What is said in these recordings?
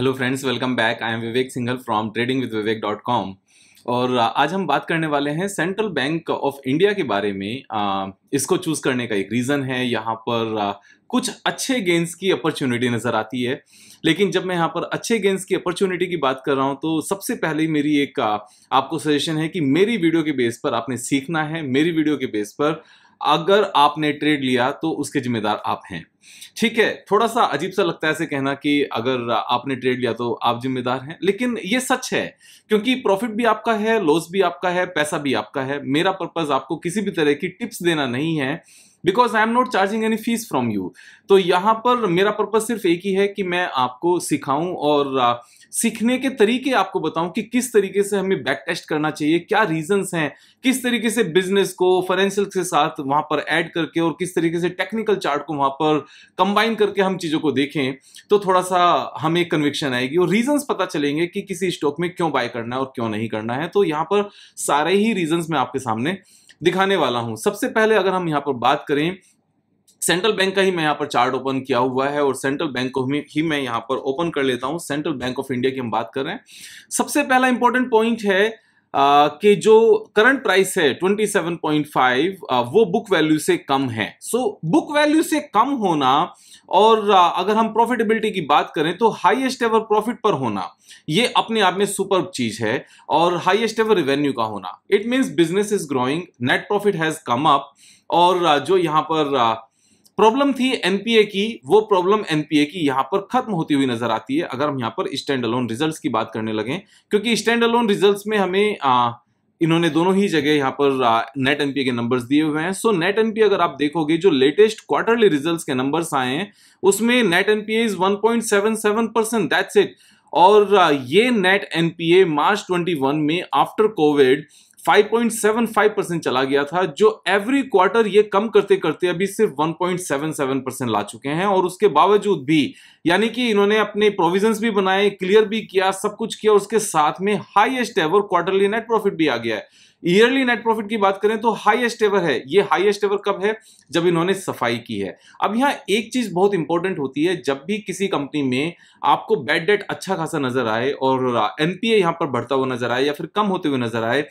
hello friends welcome back I am Vivek Singhal from trading with Vivek dot com और uh, आज हम बात करने वाले हैं सेंट्रल बैंक ऑफ इंडिया के बारे में uh, इसको चूज़ करने का एक रीज़न है यहाँ पर uh, कुछ अच्छे गेंस की अपॉर्चुनिटी नज़र आती है लेकिन जब मैं यहाँ पर अच्छे गेंस की अपॉर्चुनिटी की बात कर रहा हूँ तो सबसे पहले मेरी एक आपको सजेशन है कि मेरी वीडियो के बेस पर आपने सीखना है मेरी वीडियो के बेस पर अगर आपने ट्रेड लिया तो उसके जिम्मेदार आप हैं ठीक है थोड़ा सा अजीब सा लगता है ऐसे कहना कि अगर आपने ट्रेड लिया तो आप जिम्मेदार हैं लेकिन ये सच है क्योंकि प्रॉफिट भी आपका है लॉस भी आपका है पैसा भी आपका है मेरा पर्पज आपको किसी भी तरह की टिप्स देना नहीं है because I am not charging any fees from you तो यहाँ पर मेरा पर्पज सिर्फ एक ही है कि मैं आपको सिखाऊं और सीखने के तरीके आपको बताऊं कि किस तरीके से हमें बैक टेस्ट करना चाहिए क्या रीजंस हैं किस तरीके से बिजनेस को फाइनेंशियल के साथ वहां पर ऐड करके और किस तरीके से टेक्निकल चार्ट को वहां पर कंबाइन करके हम चीज़ों को देखें तो थोड़ा सा हमें कन्विक्शन आएगी और रीजंस पता चलेंगे कि किसी स्टॉक में क्यों बाय करना है और क्यों नहीं करना है तो यहाँ पर सारे ही रीजन मैं आपके सामने दिखाने वाला हूं सबसे पहले अगर हम यहाँ पर बात करें सेंट्रल बैंक का ही मैं यहाँ पर चार्ट ओपन किया हुआ है और सेंट्रल बैंक को ही मैं यहाँ पर ओपन कर लेता हूँ सेंट्रल बैंक ऑफ इंडिया की हम बात कर रहे हैं सबसे पहला इंपॉर्टेंट पॉइंट है कि जो करंट प्राइस है 27.5 वो बुक वैल्यू से कम है सो बुक वैल्यू से कम होना और अगर हम प्रॉफिटेबिलिटी की बात करें तो हाईएस्ट एवर प्रॉफिट पर होना ये अपने आप में सुपर चीज है और हाईएस्ट एवर रेवेन्यू का होना it means business is growing net profit has come up और जो यहाँ पर प्रॉब्लम थी एनपीए की वो प्रॉब्लम एनपीए की यहां पर खत्म होती हुई नजर आती है अगर हम यहां पर स्टैंड अलोन रिजल्ट्स की बात करने लगे क्योंकि स्टैंड अलोन रिजल्ट्स में हमें आ, इन्होंने दोनों ही जगह यहाँ पर नेट एनपीए के नंबर्स दिए हुए हैं सो नेट एनपीए अगर आप देखोगे जो लेटेस्ट क्वार्टरली रिजल्ट्स के नंबर्स आए हैं उसमें net NPA is 1.77 percent that's it और ये नेट एनपीए मार्च 21 में आफ्टर कोविड 5.75 परसेंट चला गया था जो एवरी क्वार्टर ये कम करते करते अभी सिर्फ 1.77 परसेंट ला चुके हैं और उसके बावजूद भी यानी कि इन्होंने अपने प्रोविजंस भी बनाए क्लियर भी किया सब कुछ किया उसके साथ में highest ever quarterly net profit भी आ गया है ईयरली नेट प्रॉफिट की बात करें तो हाईएस्ट एवर है ये हाईएस्ट एवर कब है जब इन्होंने सफाई की है अब यहाँ एक चीज बहुत इंपॉर्टेंट होती है जब भी किसी कंपनी में आपको बैड डेट अच्छा खासा नजर आए और एनपीए uh, यहाँ पर बढ़ता हुआ नजर आए या फिर कम होते हुए नजर आए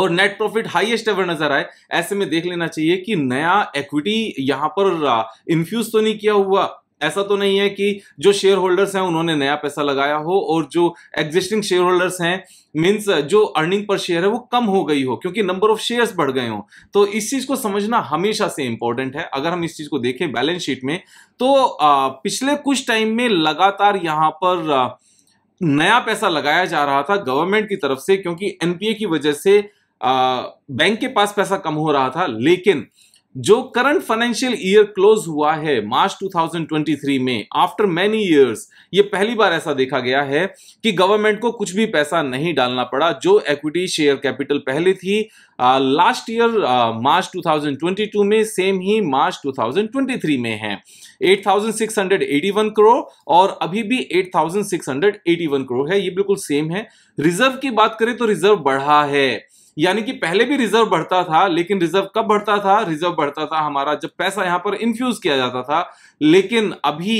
और नेट प्रॉफिट हाईएस्ट एवर नजर आए ऐसे में देख लेना चाहिए कि नया इक्विटी यहां पर इन्फ्यूज तो नहीं किया हुआ ऐसा तो नहीं है कि जो शेयर होल्डर्स हैं उन्होंने नया पैसा लगाया हो और जो एग्जिस्टिंग शेयर होल्डर्स हैं मीन्स जो अर्निंग पर शेयर है वो कम हो गई हो क्योंकि नंबर ऑफ शेयर्स बढ़ गए हो तो इस चीज को समझना हमेशा से इंपॉर्टेंट है अगर हम इस चीज को देखें बैलेंस शीट में तो आ, पिछले कुछ टाइम में लगातार यहां पर आ, नया पैसा लगाया जा रहा था गवर्नमेंट की तरफ से क्योंकि एनपीए की वजह से बैंक के पास पैसा कम हो रहा था लेकिन जो करंट फाइनेंशियल ईयर क्लोज हुआ है मार्च 2023 में आफ्टर मेनी ईयर्स ये पहली बार ऐसा देखा गया है कि गवर्नमेंट को कुछ भी पैसा नहीं डालना पड़ा जो इक्विटी शेयर कैपिटल पहले थी लास्ट ईयर मार्च 2022 में सेम ही मार्च 2023 में है 8,681 करोड़ और अभी भी 8,681 करोड़ है ये बिल्कुल सेम है रिजर्व की बात करें तो रिजर्व बढ़ा है यानी कि पहले भी रिजर्व बढ़ता था लेकिन रिजर्व कब बढ़ता था रिजर्व बढ़ता था हमारा जब पैसा यहां पर इन्फ्यूज किया जाता था लेकिन अभी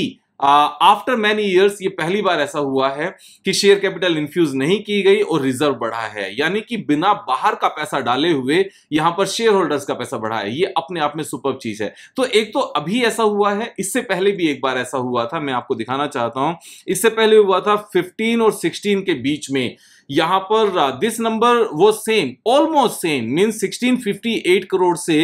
आफ्टर मैनी ईयर्स ये पहली बार ऐसा हुआ है कि शेयर कैपिटल इन्फ्यूज नहीं की गई और रिजर्व बढ़ा है यानी कि बिना बाहर का पैसा डाले हुए यहां पर शेयर होल्डर्स का पैसा बढ़ा है ये अपने आप में सुपर चीज है तो एक तो अभी ऐसा हुआ है इससे पहले भी एक बार ऐसा हुआ था मैं आपको दिखाना चाहता हूं इससे पहले हुआ था फिफ्टीन और सिक्सटीन के बीच में यहां पर दिस नंबर वो same almost same mean 1658 crore से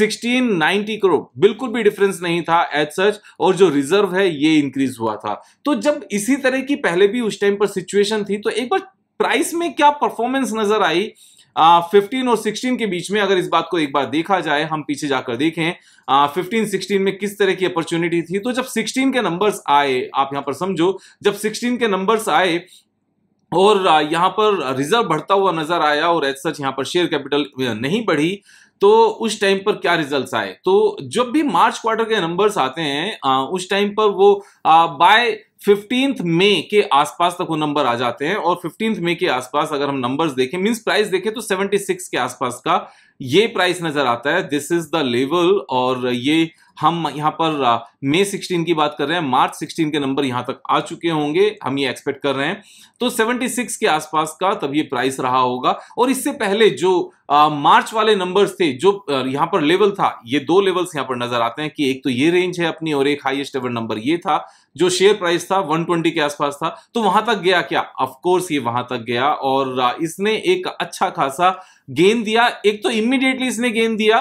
1690 करोड़ बिल्कुल भी डिफरेंस नहीं था एज सच और जो रिजर्व है ये इंक्रीज हुआ था तो जब इसी तरह की पहले भी उस टाइम पर सिचुएशन थी तो एक बार प्राइस में क्या परफॉर्मेंस नजर आई फिफ्टीन uh, और सिक्सटीन के बीच में अगर इस बात को एक बार देखा जाए हम पीछे जाकर देखें फिफ्टीन uh, सिक्सटीन में किस तरह की अपॉर्चुनिटी थी तो जब सिक्सटीन के नंबर्स आए आप यहां पर समझो जब सिक्सटीन के नंबर्स आए और यहाँ पर रिजर्व बढ़ता हुआ नजर आया और एज सच यहाँ पर शेयर कैपिटल नहीं बढ़ी तो उस टाइम पर क्या रिजल्ट्स आए तो जब भी मार्च क्वार्टर के नंबर्स आते हैं उस टाइम पर वो बाय फिफ्टींथ मई के आसपास तक वो नंबर आ जाते हैं और फिफ्टींथ मई के आसपास अगर हम नंबर्स देखें मींस प्राइस देखें तो 76 के आसपास का ये प्राइस नजर आता है दिस इज द लेवल और ये हम यहाँ पर मई सिक्सटीन की बात कर रहे हैं मार्च सिक्सटीन के नंबर यहाँ तक आ चुके होंगे हम ये एक्सपेक्ट कर रहे हैं तो सेवेंटी सिक्स के आसपास का तब ये प्राइस रहा होगा और इससे पहले जो मार्च वाले नंबर्स थे जो यहाँ पर लेवल था ये दो लेवल्स यहाँ पर नजर आते हैं कि एक तो ये रेंज है अपनी और एक हाइएस्ट एवर नंबर ये था जो शेयर प्राइस था 120 के आसपास था तो वहां तक गया क्या ऑफकोर्स ये वहां तक गया और इसने एक अच्छा खासा गेन दिया एक तो इमीडिएटली इसने गेन दिया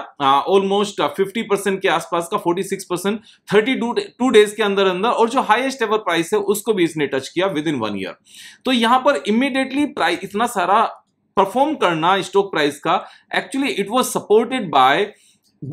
ऑलमोस्ट 50 परसेंट के आसपास का 46 परसेंट थर्टी टू डेज के अंदर अंदर और जो हाईएस्ट एवर प्राइस है उसको भी इसने टच किया विद इन वन ईयर तो यहां पर इमीडिएटली प्राइस इतना सारा परफॉर्म करना स्टॉक प्राइस का actually it was supported by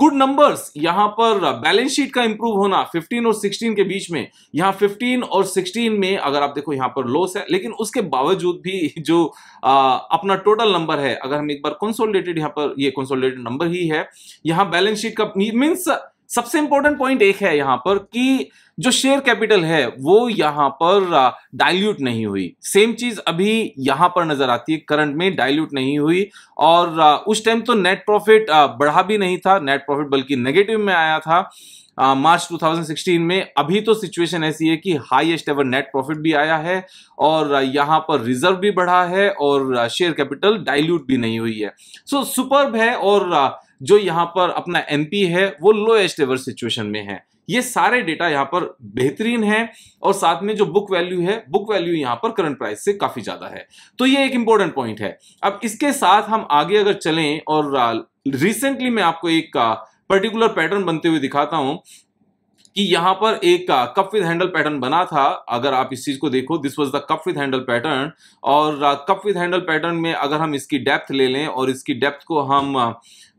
good numbers यहां पर बैलेंस शीट का इंप्रूव होना 15 और 16 के बीच में यहां 15 और 16 में अगर आप देखो यहां पर लॉस है लेकिन उसके बावजूद भी जो आ, अपना टोटल नंबर है अगर हम एक बार कंसोलिडेटेड यहां पर ये कंसोलिडेटेड नंबर ही है यहां बैलेंस शीट का मीन्स सबसे इंपॉर्टेंट पॉइंट एक है यहां पर कि जो शेयर कैपिटल है वो यहां पर डाइल्यूट नहीं हुई सेम चीज अभी यहां पर नजर आती है करंट में डाइल्यूट नहीं हुई और उस टाइम तो नेट प्रॉफिट बढ़ा भी नहीं था नेट प्रॉफिट बल्कि नेगेटिव में आया था मार्च uh, 2016 में अभी तो सिचुएशन ऐसी है कि हाईएस्ट एवर नेट प्रॉफिट भी आया है और यहाँ पर रिजर्व भी बढ़ा है और शेयर कैपिटल डाइल्यूट भी नहीं हुई है सो so, सुपर्ब है और जो यहाँ पर अपना एम है वो लोएस्ट एवर सिचुएशन में है ये सारे डेटा यहाँ पर बेहतरीन है और साथ में जो बुक वैल्यू है बुक वैल्यू यहाँ पर करंट प्राइस से काफ़ी ज़्यादा है तो ये एक इंपॉर्टेंट पॉइंट है अब इसके साथ हम आगे अगर चलें और रिसेंटली मैं आपको एक पर्टिकुलर पैटर्न बनते हुए दिखाता हूं कि यहां पर एक कप विद हैंडल पैटर्न बना था अगर आप इस चीज़ को देखो this was the cup with handle pattern और कप विद हैंडल पैटर्न में अगर हम इसकी डेप्थ ले लें और इसकी डेप्थ को हम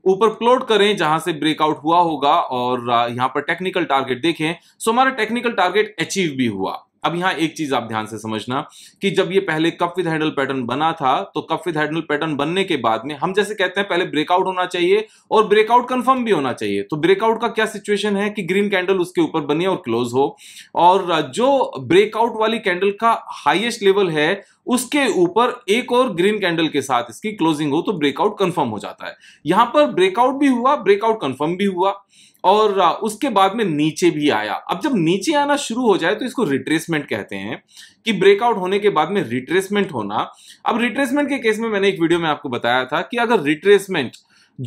ऊपर प्लॉट करें जहां से ब्रेकआउट हुआ होगा और यहां पर टेक्निकल टारगेट देखें सो हमारा टेक्निकल टारगेट अचीव भी हुआ अब यहां एक चीज आप ध्यान से समझना कि जब ये पहले कप विद हैंडल पैटर्न बना था तो कप विद हैंडल पैटर्न बनने के बाद में हम जैसे कहते हैं पहले ब्रेकआउट होना चाहिए और ब्रेकआउट कंफर्म भी होना चाहिए तो ब्रेकआउट का क्या सिचुएशन है कि ग्रीन कैंडल उसके ऊपर बने और क्लोज हो और जो ब्रेकआउट वाली कैंडल का हाइएस्ट लेवल है उसके ऊपर एक और ग्रीन कैंडल के साथ इसकी क्लोजिंग हो तो ब्रेकआउट कंफर्म हो जाता है यहां पर ब्रेकआउट भी हुआ ब्रेकआउट कंफर्म भी हुआ और उसके बाद में नीचे भी आया अब जब नीचे आना शुरू हो जाए तो इसको रिट्रेसमेंट कहते हैं कि ब्रेकआउट होने के बाद में रिट्रेसमेंट होना अब रिट्रेसमेंट के केस में मैंने एक वीडियो में आपको बताया था कि अगर रिट्रेसमेंट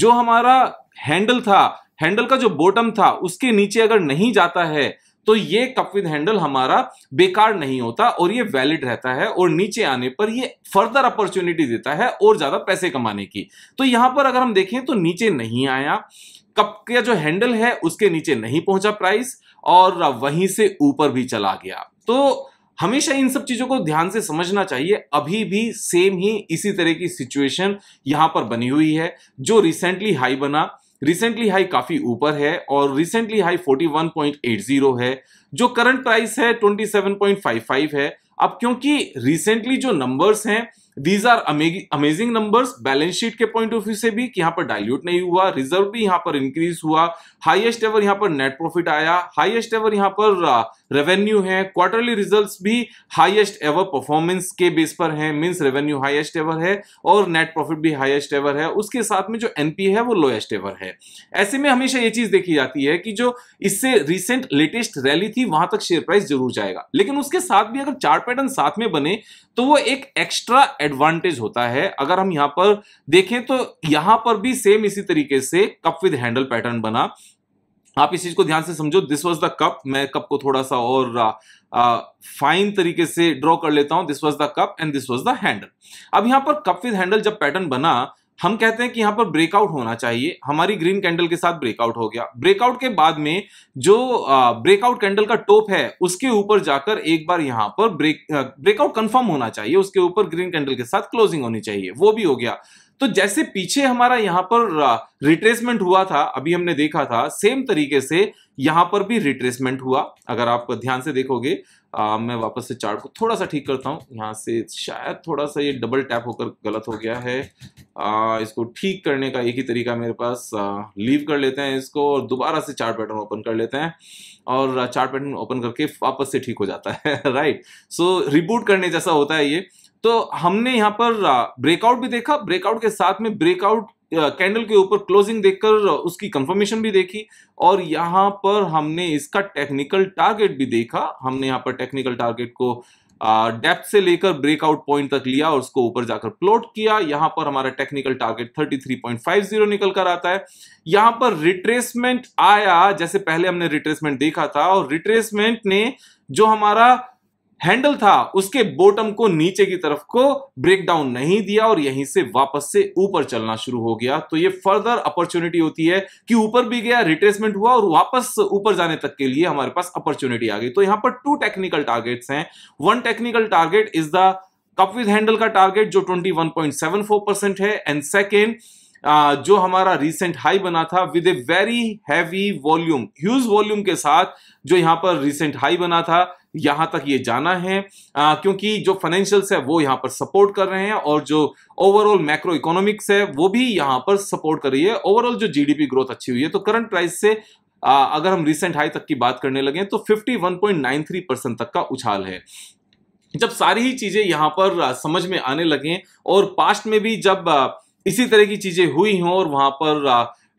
जो हमारा हैंडल था हैंडल का जो बॉटम था उसके नीचे अगर नहीं जाता है तो ये कप विद हैंडल हमारा बेकार नहीं होता और ये वैलिड रहता है और नीचे आने पर ये फर्दर अपॉर्चुनिटी देता है और ज्यादा पैसे कमाने की तो यहां पर अगर हम देखें तो नीचे नहीं आया कप का जो हैंडल है उसके नीचे नहीं पहुंचा प्राइस और वहीं से ऊपर भी चला गया तो हमेशा इन सब चीजों को ध्यान से समझना चाहिए अभी भी सेम ही इसी तरह की सिचुएशन यहां पर बनी हुई है जो रिसेंटली हाई बना रिसेंटली हाई काफी ऊपर है और रिसेंटली हाई 41.80 है जो करंट प्राइस है 27.55 है अब क्योंकि रिसेंटली जो नंबर्स हैं these are amazing numbers balance sheet के पॉइंट ऑफ व्यू से भी कि यहां पर डायल्यूट नहीं हुआ रिजर्व भी यहाँ पर इंक्रीज हुआ हाईएस्ट एवर यहां पर नेट प्रॉफिट आया हाईएस्ट एवर यहां पर रेवेन्यू uh, है क्वार्टरली रिजल्ट्स भी हाईएस्ट एवर परफॉर्मेंस के बेस पर है मींस रेवेन्यू हाईएस्ट एवर है और नेट प्रॉफिट भी हाईएस्ट एवर है उसके साथ में जो एनपी है वो लोएस्ट एवर है ऐसे में हमेशा ये चीज देखी जाती है कि जो इससे रिसेंट लेटेस्ट रैली थी वहां तक शेयर प्राइस जरूर जाएगा लेकिन उसके साथ भी अगर चार पैटर्न साथ में बने तो वो एक एक्स्ट्रा एडवांटेज होता है अगर हम यहां पर देखें तो यहां पर भी सेम इसी तरीके से कप विद हैंडल पैटर्न बना आप इस चीज को ध्यान से समझो दिस वॉज द कप मैं कप को थोड़ा सा और फाइन तरीके से ड्रॉ कर लेता हूं this was the cup and this was the handle अब यहां पर कप विद हैंडल जब पैटर्न बना हम कहते हैं कि यहां पर ब्रेकआउट होना चाहिए हमारी ग्रीन कैंडल के साथ ब्रेकआउट हो गया ब्रेकआउट के बाद में जो ब्रेकआउट कैंडल का टॉप है उसके ऊपर जाकर एक बार यहां पर ब्रेक ब्रेकआउट कंफर्म होना चाहिए उसके ऊपर ग्रीन कैंडल के साथ क्लोजिंग होनी चाहिए वो भी हो गया तो जैसे पीछे हमारा यहां पर रिट्रेसमेंट हुआ था अभी हमने देखा था सेम तरीके से यहां पर भी रिट्रेसमेंट हुआ अगर आप ध्यान से देखोगे आ, मैं वापस से चार्ट को थोड़ा सा ठीक करता हूँ यहाँ से शायद थोड़ा सा ये डबल टैप होकर गलत हो गया है आ, इसको ठीक करने का एक ही तरीका मेरे पास आ, लीव कर लेते हैं इसको और दोबारा से चार्ट पैटर्न ओपन कर लेते हैं और चार्ट पैटर्न ओपन करके वापस से ठीक हो जाता है राइट सो रिबूट करने जैसा होता है ये तो हमने यहाँ पर ब्रेकआउट भी देखा ब्रेकआउट के साथ में ब्रेकआउट कैंडल के ऊपर क्लोजिंग देखकर उसकी कंफर्मेशन भी देखी और यहां पर हमने इसका टेक्निकल टारगेट भी देखा हमने यहां पर टेक्निकल टारगेट को डेप्थ से लेकर ब्रेकआउट पॉइंट तक लिया और उसको ऊपर जाकर प्लॉट किया यहां पर हमारा टेक्निकल टारगेट 33.50 निकल कर आता है यहां पर रिट्रेसमेंट आया जैसे पहले हमने रिट्रेसमेंट देखा था और रिट्रेसमेंट ने जो हमारा हैंडल था उसके बॉटम को नीचे की तरफ को ब्रेक डाउन नहीं दिया और यहीं से वापस से ऊपर चलना शुरू हो गया तो ये फर्दर अपॉर्चुनिटी होती है कि ऊपर भी गया रिट्रेसमेंट हुआ और वापस ऊपर जाने तक के लिए हमारे पास अपॉर्चुनिटी आ गई तो यहां पर टू टेक्निकल टारगेट्स हैं one technical target is the cup with handle का टारगेट जो ट्वेंटी परसेंट है एंड सेकेंड जो हमारा रिसेंट हाई बना था with a very heavy volume huge volume के साथ जो यहां पर रिसेंट हाई बना था यहां तक ये जाना है आ, क्योंकि जो फाइनेंशियल्स है वो यहां पर सपोर्ट कर रहे हैं और जो ओवरऑल मैक्रो इकोनॉमिक्स है वो भी यहां पर सपोर्ट कर रही है ओवरऑल जो जीडीपी ग्रोथ अच्छी हुई है तो करंट प्राइस से आ, अगर हम रिसेंट हाई तक की बात करने लगे तो फिफ्टी परसेंट तक का उछाल है जब सारी ही चीजें यहां पर समझ में आने लगे और पास्ट में भी जब इसी तरह की चीजें हुई हों और वहां पर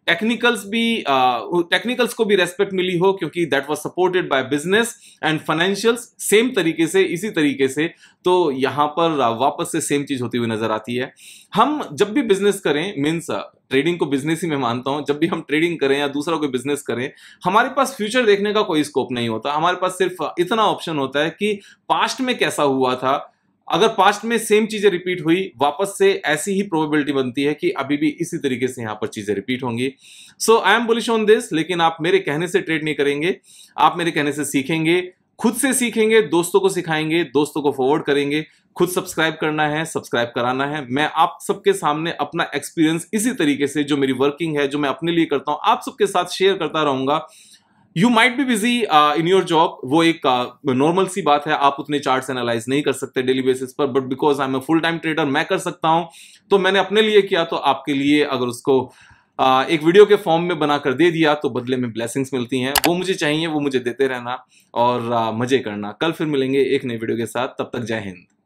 टेक्निकल्स भी टेक्निकल्स uh, को भी रेस्पेक्ट मिली हो क्योंकि that was supported by business and financials same तरीके से इसी तरीके से तो यहां पर uh, वापस से सेम चीज होती हुई नजर आती है हम जब भी बिजनेस करें मीन्स ट्रेडिंग uh, को बिजनेस ही मैं मानता हूं जब भी हम ट्रेडिंग करें या दूसरा कोई बिजनेस करें हमारे पास फ्यूचर देखने का कोई स्कोप नहीं होता हमारे पास सिर्फ uh, इतना ऑप्शन होता है कि पास्ट में कैसा हुआ था अगर पास्ट में सेम चीजें रिपीट हुई वापस से ऐसी ही प्रोबेबिलिटी बनती है कि अभी भी इसी तरीके से यहां पर चीजें रिपीट होंगी so I am bullish on this लेकिन आप मेरे कहने से ट्रेड नहीं करेंगे आप मेरे कहने से सीखेंगे खुद से सीखेंगे दोस्तों को सिखाएंगे दोस्तों को फॉरवर्ड करेंगे खुद सब्सक्राइब करना है सब्सक्राइब कराना है मैं आप सबके सामने अपना एक्सपीरियंस इसी तरीके से जो मेरी वर्किंग है जो मैं अपने लिए करता हूं आप सबके साथ शेयर करता रहूंगा you might be busy in your job वो एक नॉर्मल uh, सी बात है आप उतने चार्ट एनालाइज नहीं कर सकते डेली बेसिस पर but because I am a full time trader मैं कर सकता हूं तो मैंने अपने लिए किया तो आपके लिए अगर उसको uh, एक वीडियो के फॉर्म में बनाकर दे दिया तो बदले में ब्लेसिंग्स मिलती हैं वो मुझे चाहिए वो मुझे देते रहना और uh, मजे करना कल फिर मिलेंगे एक नए वीडियो के साथ तब तक जय हिंद